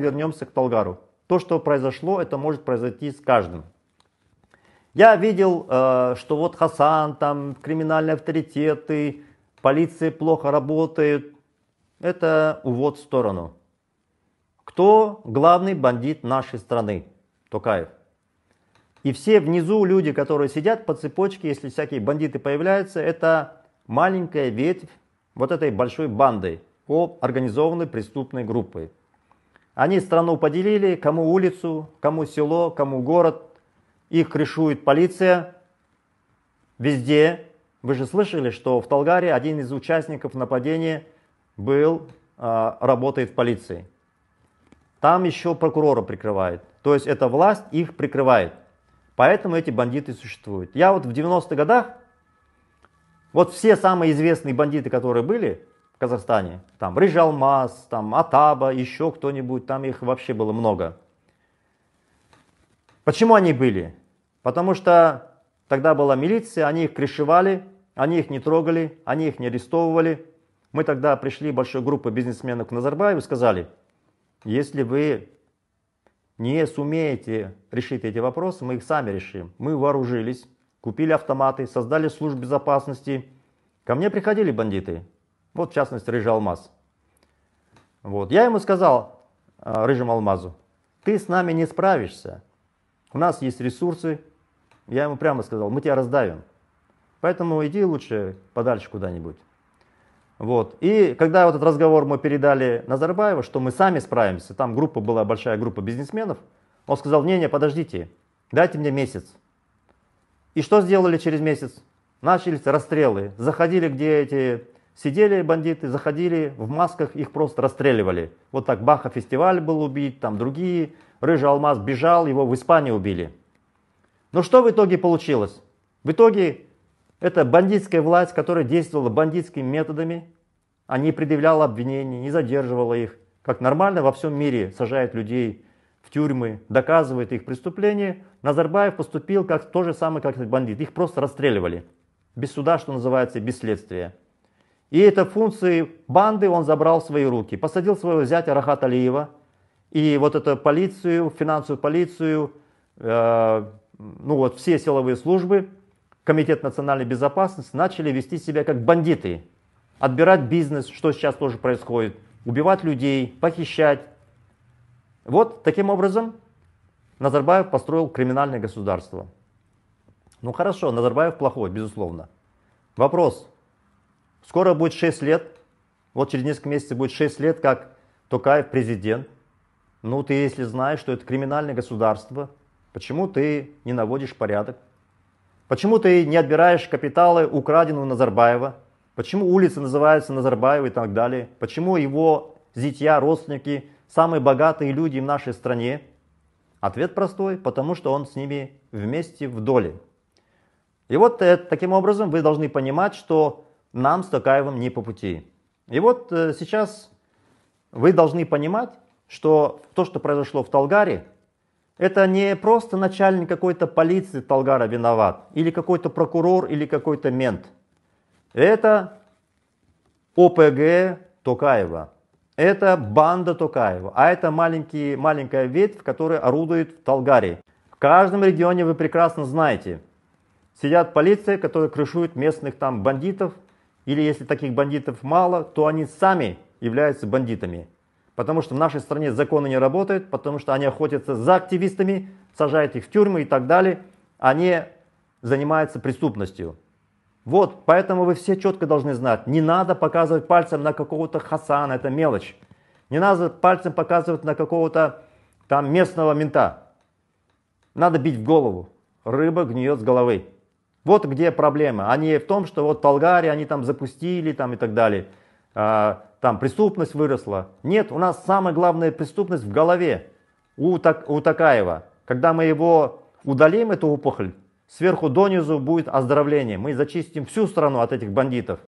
вернемся к Талгару. То, что произошло, это может произойти с каждым. Я видел, э, что вот Хасан, там криминальные авторитеты, полиция плохо работает. Это увод в сторону. Кто главный бандит нашей страны? Токаев. И все внизу люди, которые сидят по цепочке, если всякие бандиты появляются, это маленькая ветвь вот этой большой банды, организованной преступной группой. Они страну поделили, кому улицу, кому село, кому город. Их крышует полиция. Везде. Вы же слышали, что в Талгаре один из участников нападения был, а, работает в полиции. Там еще прокурора прикрывает. То есть эта власть их прикрывает. Поэтому эти бандиты существуют. Я вот в 90-х годах, вот все самые известные бандиты, которые были, в Казахстане. Там Рыжалмаз, там Атаба, еще кто-нибудь, там их вообще было много. Почему они были? Потому что тогда была милиция, они их крышевали, они их не трогали, они их не арестовывали. Мы тогда пришли большой группой бизнесменов к Назарбаеву и сказали, если вы не сумеете решить эти вопросы, мы их сами решим. Мы вооружились, купили автоматы, создали службу безопасности. Ко мне приходили бандиты, вот, в частности, рыжий алмаз. Вот. Я ему сказал, э, рыжему алмазу, ты с нами не справишься. У нас есть ресурсы. Я ему прямо сказал, мы тебя раздавим. Поэтому иди лучше подальше куда-нибудь. Вот. И когда этот разговор мы передали Назарбаеву, что мы сами справимся, там группа была большая группа бизнесменов, он сказал, не-не, подождите, дайте мне месяц. И что сделали через месяц? Начались расстрелы. Заходили, где эти Сидели бандиты, заходили в масках, их просто расстреливали. Вот так Баха фестиваль был убит, там другие. Рыжий алмаз бежал, его в Испании убили. Но что в итоге получилось? В итоге это бандитская власть, которая действовала бандитскими методами, а не предъявляла обвинения, не задерживала их. Как нормально во всем мире сажает людей в тюрьмы, доказывает их преступления. Назарбаев поступил как то же самое, как этот бандит. Их просто расстреливали. Без суда, что называется, без следствия. И это функции банды он забрал в свои руки. Посадил своего зятя Рахат Алиева. И вот эту полицию, финансовую полицию, э, ну вот все силовые службы, Комитет национальной безопасности начали вести себя как бандиты. Отбирать бизнес, что сейчас тоже происходит. Убивать людей, похищать. Вот таким образом Назарбаев построил криминальное государство. Ну хорошо, Назарбаев плохой, безусловно. Вопрос, Скоро будет 6 лет, вот через несколько месяцев будет 6 лет, как Токаев президент. Ну, ты если знаешь, что это криминальное государство, почему ты не наводишь порядок? Почему ты не отбираешь капиталы, украденного Назарбаева? Почему улицы называются Назарбаева и так далее? Почему его зятья, родственники, самые богатые люди в нашей стране? Ответ простой, потому что он с ними вместе в доле. И вот э, таким образом вы должны понимать, что нам с Токаевым не по пути. И вот э, сейчас вы должны понимать, что то, что произошло в Талгаре, это не просто начальник какой-то полиции Талгара виноват, или какой-то прокурор, или какой-то мент. Это ОПГ Токаева. Это банда Токаева, а это маленький, маленькая ветвь, которая орудует в Талгаре. В каждом регионе вы прекрасно знаете. Сидят полиция, которая крышуют местных там бандитов, или если таких бандитов мало, то они сами являются бандитами. Потому что в нашей стране законы не работают, потому что они охотятся за активистами, сажают их в тюрьмы и так далее. Они занимаются преступностью. Вот, поэтому вы все четко должны знать, не надо показывать пальцем на какого-то Хасана, это мелочь. Не надо пальцем показывать на какого-то там местного мента. Надо бить в голову. Рыба гниет с головы. Вот где проблема, а в том, что вот Талгари они там запустили там и так далее. А, там преступность выросла. Нет, у нас самая главная преступность в голове у, так, у Такаева. Когда мы его удалим, эту опухоль, сверху донизу будет оздоровление. Мы зачистим всю страну от этих бандитов.